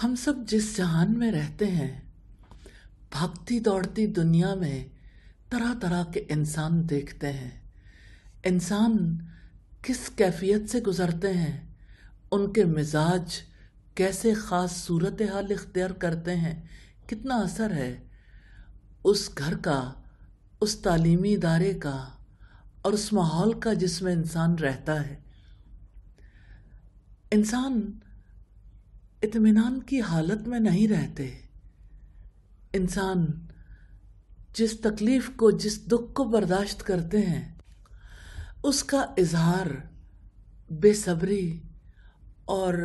हम सब जिस जहान में रहते हैं भागती दौड़ती दुनिया में तरह तरह के इंसान देखते हैं इंसान किस कैफियत से गुज़रते हैं उनके मिजाज कैसे ख़ास सूरत हाल इख्तियार करते हैं कितना असर है उस घर का उस तालीमी इदारे का और उस माहौल का जिसमें इंसान रहता है इंसान इतमान की हालत में नहीं रहते इंसान जिस तकलीफ़ को जिस दुख को बर्दाश्त करते हैं उसका इजहार बेसब्री और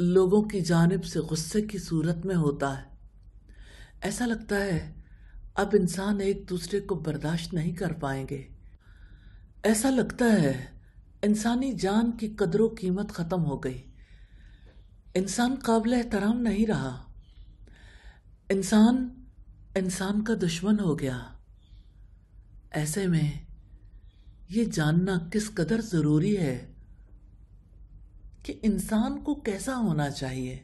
लोगों की जानब से गुस्से की सूरत में होता है ऐसा लगता है अब इंसान एक दूसरे को बर्दाश्त नहीं कर पाएंगे ऐसा लगता है इंसानी जान की कदर कीमत ख़त्म हो गई इंसान काबिल एहतराम नहीं रहा इंसान इंसान का दुश्मन हो गया ऐसे में ये जानना किस कदर ज़रूरी है कि इंसान को कैसा होना चाहिए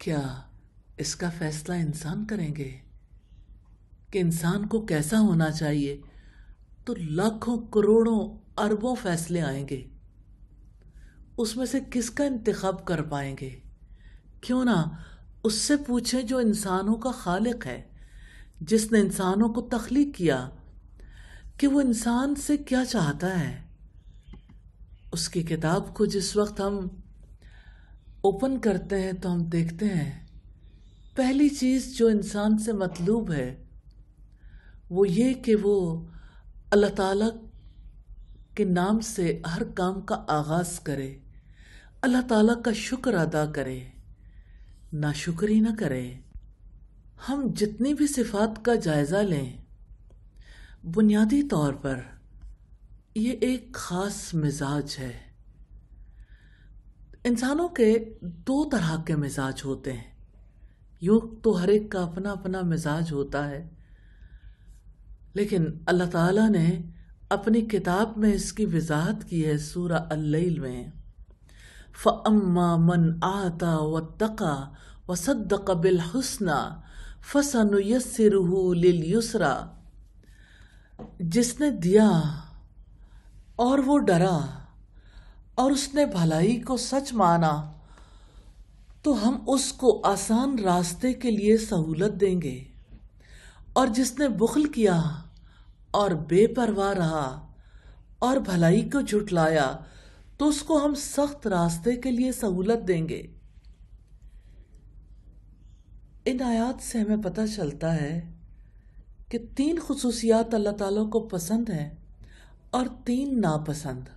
क्या इसका फैसला इंसान करेंगे कि इंसान को कैसा होना चाहिए तो लाखों करोड़ों अरबों फैसले आएंगे उसमें से किसका इंतखब कर पाएंगे क्यों ना उससे पूछें जो इंसानों का खालिक है जिसने इंसानों को तख्लीक किया कि वो इंसान से क्या चाहता है उसकी किताब को जिस वक्त हम ओपन करते हैं तो हम देखते हैं पहली चीज़ जो इंसान से मतलूब है वो ये कि वो अल्लाह ताला के नाम से हर काम का आगाज़ करे अल्लाह ताला का शुक्र अदा करे ना शुक्री ना करे हम जितनी भी सिफात का जायज़ा लें बुनियादी तौर पर ये एक ख़ास मिजाज है इंसानों के दो तरह के मिजाज होते हैं यूँ तो हर एक का अपना अपना मिजाज होता है लेकिन अल्लाह ताला ने अपनी किताब में इसकी वजाहत की है सूरह अल्लैल में फ़म्मा मन आता व तका व सद सद्दक हुसना फसन यसरहू लिल युसरा जिसने दिया और वो डरा और उसने भलाई को सच माना तो हम उसको आसान रास्ते के लिए सहूलत देंगे और जिसने बुखल किया और बेपरवाह रहा और भलाई को झुटलाया तो उसको हम सख्त रास्ते के लिए सहूलत देंगे इन आयात से हमें पता चलता है कि तीन खसूसियात अल्लाह ताला को पसंद हैं और तीन नापसंद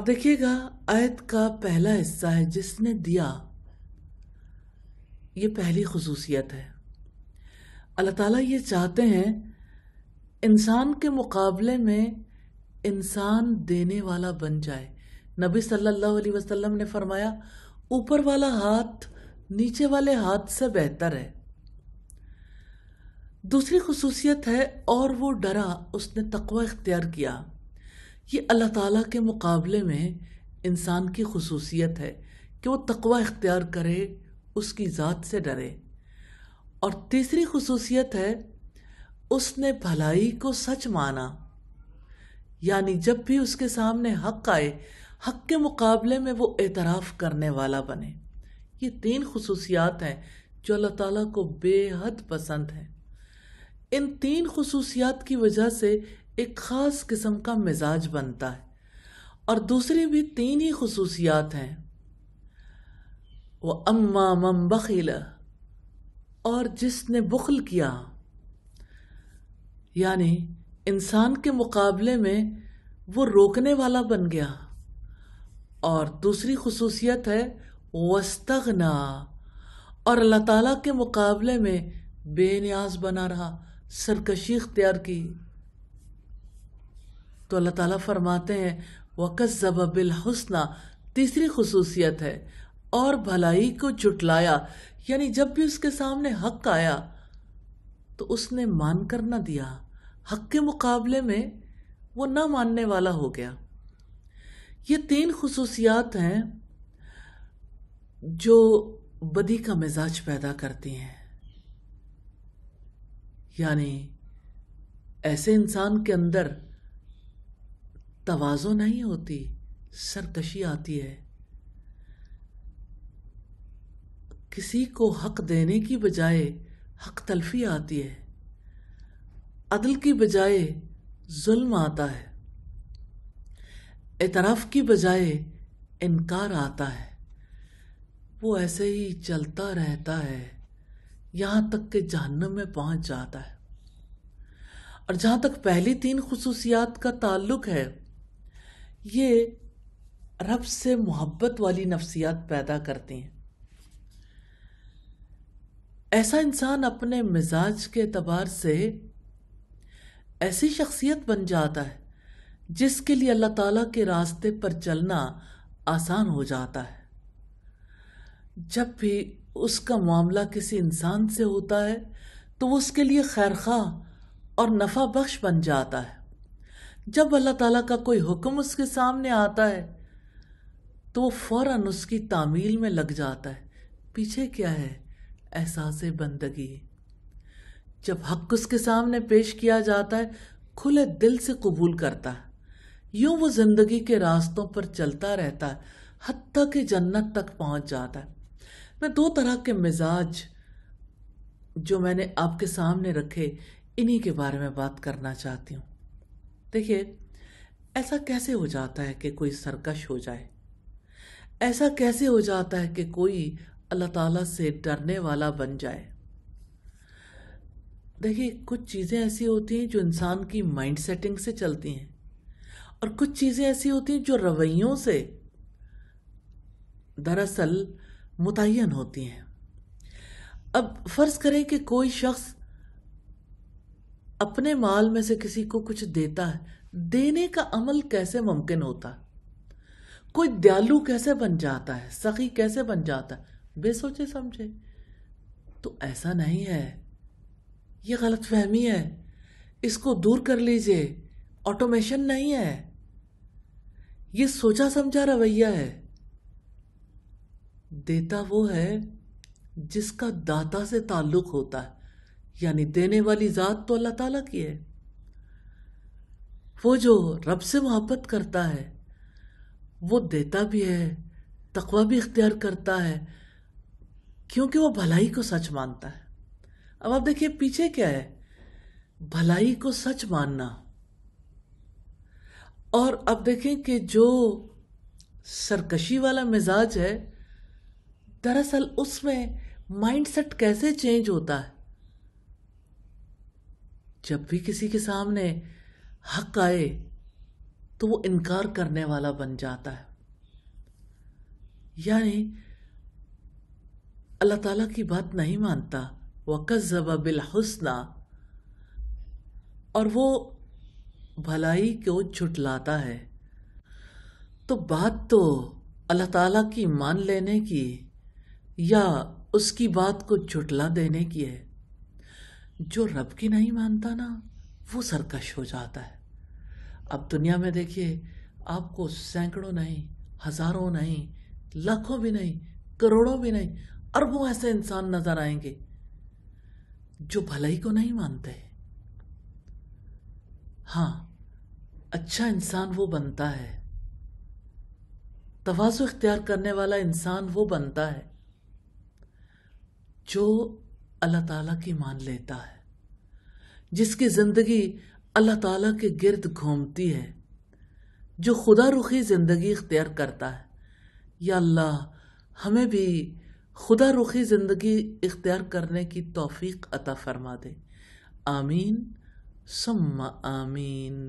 अब देखिएगा आयत का पहला हिस्सा है जिसने दिया ये पहली खसूसियत है अल्लाह ताला ये चाहते हैं इंसान के मुकाबले में इंसान देने वाला बन जाए नबी सल्लल्लाहु अलैहि वसल्लम ने फरमाया ऊपर वाला हाथ नीचे वाले हाथ से बेहतर है दूसरी खसूसियत है और वो डरा उसने तकवा इख्तियार किया ये अल्लाह ताला के मुकाबले में इंसान की खसूसियत है कि वो तकवा इख्तियार करे उसकी ज़ात से डरे और तीसरी खसूसियत है उसने भलाई को सच माना यानी जब भी उसके सामने हक आए हक के मुकाबले में वो एतराफ़ करने वाला बने ये तीन खसूसियात हैं जो अल्लाह ताला को बेहद पसंद हैं इन तीन खसूसियात की वजह से एक ख़ास किस्म का मिजाज बनता है और दूसरी भी तीन ही खसूसियात हैं वो अम्मा मम बखील और जिसने बुखल किया यानी इंसान के मुकाबले में वो रोकने वाला बन गया और दूसरी खसूसियत है वस्तगना और अल्लाह ताला के मुकाबले में बेनियाज बना रहा सरकशी इख्तियार की तो अल्लाह ताला फरमाते हैं बिल बिलहसना तीसरी खसूसियत है और भलाई को जुटलाया यानी जब भी उसके सामने हक आया तो उसने मान कर ना दिया हक के मुकाबले में वो ना मानने वाला हो गया ये तीन खसूसियात हैं जो बदी का मिजाज पैदा करती हैं यानी ऐसे इंसान के अंदर तवाज़ो नहीं होती सरकशी आती है किसी को हक देने की बजाय हक तलफी आती है अदल की बजाय जुल्म आता है एतराफ़ की बजाय इनकार आता है वो ऐसे ही चलता रहता है यहाँ तक के जहनम में पहुंच जाता है और जहाँ तक पहली तीन खसूसियात का ताल्लुक है ये रब से मोहब्बत वाली नफ्सियात पैदा करती हैं ऐसा इंसान अपने मिजाज के अतबार से ऐसी शख्सियत बन जाता है जिसके लिए अल्लाह ताला के रास्ते पर चलना आसान हो जाता है जब भी उसका मामला किसी इंसान से होता है तो वो उसके लिए खैर खा और नफ़ा बख्श बन जाता है जब अल्लाह ताला का कोई हुक्म उसके सामने आता है तो वो फ़ौर उसकी तामील में लग जाता है पीछे क्या है एहसास बंदगी जब हक उसके सामने पेश किया जाता है खुले दिल से कबूल करता है यूं वो जिंदगी के रास्तों पर चलता रहता है हती के जन्नत तक पहुंच जाता है मैं दो तरह के मिजाज जो मैंने आपके सामने रखे इन्हीं के बारे में बात करना चाहती हूँ देखिए ऐसा कैसे हो जाता है कि कोई सरकश हो जाए ऐसा कैसे हो जाता है कि कोई अल्लाह ताला से डरने वाला बन जाए देखिए कुछ चीज़ें ऐसी होती हैं जो इंसान की माइंड सेटिंग से चलती हैं और कुछ चीज़ें ऐसी होती हैं जो रवैयों से दरअसल मुतन होती हैं अब फ़र्ज़ करें कि कोई शख्स अपने माल में से किसी को कुछ देता है देने का अमल कैसे मुमकिन होता है कोई दयालु कैसे बन जाता है सखी कैसे बन जाता है बेसोचे समझे तो ऐसा नहीं है ये गलत फहमी है इसको दूर कर लीजिए ऑटोमेशन नहीं है ये सोचा समझा रवैया है देता वो है जिसका दाता से ताल्लुक होता है यानी देने वाली ज़ात तो अल्लाह ताला की है वो जो रब से मोहब्बत करता है वो देता भी है तकवा भी इख्तियार करता है क्योंकि वो भलाई को सच मानता है अब आप देखिए पीछे क्या है भलाई को सच मानना और अब देखें कि जो सरकशी वाला मिजाज है दरअसल उसमें माइंडसेट कैसे चेंज होता है जब भी किसी के सामने हक आए तो वो इनकार करने वाला बन जाता है यानी अल्लाह ताला की बात नहीं मानता वकज़ब बिलहसना और वो भलाई को झुटलाता है तो बात तो अल्लाह ताला की मान लेने की या उसकी बात को झुटला देने की है जो रब की नहीं मानता ना वो सरकश हो जाता है अब दुनिया में देखिए आपको सैकड़ों नहीं हज़ारों नहीं लाखों भी नहीं करोड़ों भी नहीं अरबों ऐसे इंसान नज़र आएंगे जो भलाई को नहीं मानते हां अच्छा इंसान वो बनता है तवाज़ु इख्तियार करने वाला इंसान वो बनता है जो अल्लाह ताला की मान लेता है जिसकी ज़िंदगी अल्लाह ताला के गिर्द घूमती है जो खुदा रुखी ज़िंदगी इख्तियार करता है या अल्लाह हमें भी खुदा रुखी ज़िंदगी इख्तियार करने की तौफीक अता फरमा दे आमीन सम्मा आमीन